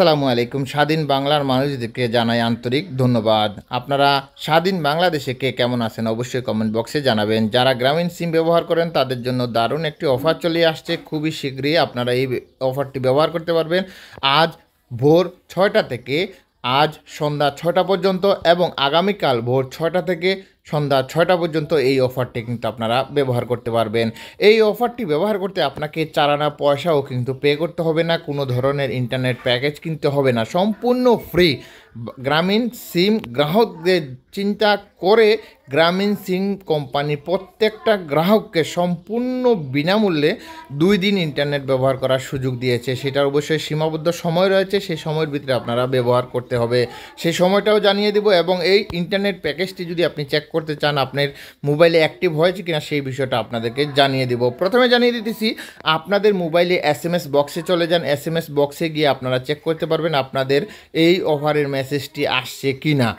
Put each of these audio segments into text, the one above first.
আসসালামু আলাইকুম স্বাধীন বাংলার মানুষদেরকে জানাই আন্তরিক ধন্যবাদ আপনারা স্বাধীন বাংলাদেশে কে কেমন আছেন অবশ্যই কমেন্ট বক্সে জানাবেন যারা গ্রামীণ সিম ব্যবহার করেন তাদের জন্য দারুণ একটি অফার চলে আসছে খুবই শীঘ্রই আপনারা এই অফারটি ব্যবহার করতে পারবেন আজ ভোর ছয়টা থেকে আজ সন্ধ্যা ছটা পর্যন্ত এবং আগামীকাল ভোর ছটা থেকে সন্ধ্যা ছয়টা পর্যন্ত এই অফারটি কিন্তু আপনারা ব্যবহার করতে পারবেন এই অফারটি ব্যবহার করতে আপনাকে চারানা পয়সাও কিন্তু পে করতে হবে না কোনো ধরনের ইন্টারনেট প্যাকেজ কিনতে হবে না সম্পূর্ণ ফ্রি গ্রামীণ সিম গ্রাহকদের চিন্তা করে গ্রামীণ সিম কোম্পানি প্রত্যেকটা গ্রাহককে সম্পূর্ণ বিনামূল্যে দুই দিন ইন্টারনেট ব্যবহার করার সুযোগ দিয়েছে সেটার অবশ্যই সীমাবদ্ধ সময় রয়েছে সেই সময়ের ভিতরে আপনারা ব্যবহার করতে হবে সেই সময়টাও জানিয়ে দেব এবং এই ইন্টারনেট প্যাকেজটি যদি আপনি চেক করতে চান আপনার মোবাইলে অ্যাক্টিভ হয়েছে কিনা সেই বিষয়টা আপনাদেরকে জানিয়ে দেব প্রথমে জানিয়ে দিতেছি আপনাদের মোবাইলে এস এম এস বক্সে চলে যান এস এম এস বক্সে গিয়ে আপনারা চেক করতে পারবেন আপনাদের এই অফারের মেসেজটি আসছে কি না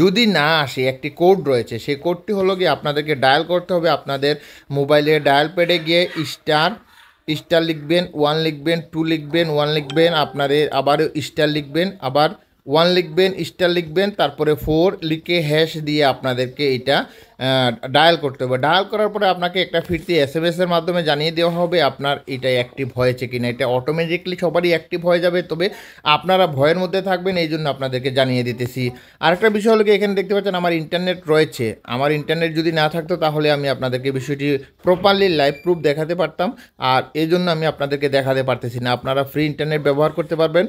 যদি না আসে একটি কোড রয়েছে সেই কোডটি হলো গিয়ে আপনাদেরকে ডায়াল করতে হবে আপনাদের মোবাইলে ডায়াল প্যাডে গিয়ে স্টার স্টার লিখবেন ওয়ান লিখবেন টু লিখবেন ওয়ান লিখবেন আপনাদের আবারও স্টার লিখবেন আবার ওয়ান লিখবেন স্টার লিখবেন তারপরে ফোর লিখে হ্যাশ দিয়ে আপনাদেরকে এটা ডায়াল করতে হবে ডায়াল করার পরে আপনাকে একটা ফিরতি এস এম এসের মাধ্যমে জানিয়ে দেওয়া হবে আপনার এটা অ্যাক্টিভ হয়েছে কিনা এটা অটোমেটিকলি সবারই অ্যাক্টিভ হয়ে যাবে তবে আপনারা ভয়ের মধ্যে থাকবেন এই জন্য আপনাদেরকে জানিয়ে দিতেছি আরেকটা বিষয় হলো এখানে দেখতে পাচ্ছেন আমার ইন্টারনেট রয়েছে আমার ইন্টারনেট যদি না থাকতো তাহলে আমি আপনাদেরকে বিষয়টি প্রপারলি লাইভ প্রুফ দেখাতে পারতাম আর এই জন্য আমি আপনাদেরকে দেখাতে পারতেছি না আপনারা ফ্রি ইন্টারনেট ব্যবহার করতে পারবেন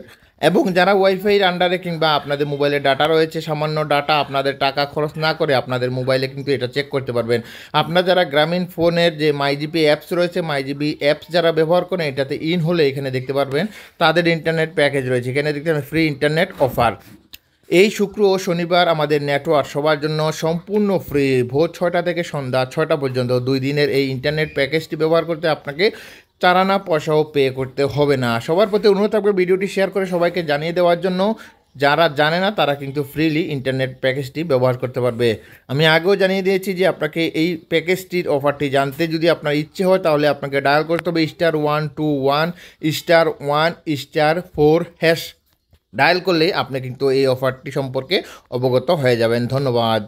এবং যারা ওয়াইফাইয়ের আন্ডারে কিংবা আপনাদের মোবাইলে ডাটা রয়েছে সামান্য ডাটা আপনাদের টাকা খরচ না করে আপনাদের মোবাইলে কিন্তু এটা চেক করতে পারবেন আপনারা যারা গ্রামীণ ফোনের যে মাইজিপি অ্যাপস রয়েছে মাইজিপি অ্যাপস যারা ব্যবহার করেন এটাতে ইন হলে এখানে দেখতে পারবেন তাদের ইন্টারনেট প্যাকেজ রয়েছে এখানে দেখতে পাবেন ফ্রি ইন্টারনেট অফার এই শুক্র ও শনিবার আমাদের নেটওয়ার্ক সবার জন্য সম্পূর্ণ ফ্রি ভোর ছয়টা থেকে সন্ধ্যা ছয়টা পর্যন্ত দুই দিনের এই ইন্টারনেট প্যাকেজটি ব্যবহার করতে আপনাকে চারানা পয়সাও পে করতে হবে না সবার প্রতি অনুরোধ থাকবে ভিডিওটি শেয়ার করে সবাইকে জানিয়ে দেওয়ার জন্য যারা জানে না তারা কিন্তু ফ্রিলি ইন্টারনেট প্যাকেজটি ব্যবহার করতে পারবে আমি আগেও জানিয়ে দিয়েছি যে আপনাকে এই প্যাকেজটির অফারটি জানতে যদি আপনার ইচ্ছে হয় তাহলে আপনাকে ডায়াল করতে হবে star one two one star one star four hash dial করলেই আপনি কিন্তু এই অফারটি সম্পর্কে অবগত হয়ে যাবেন ধন্যবাদ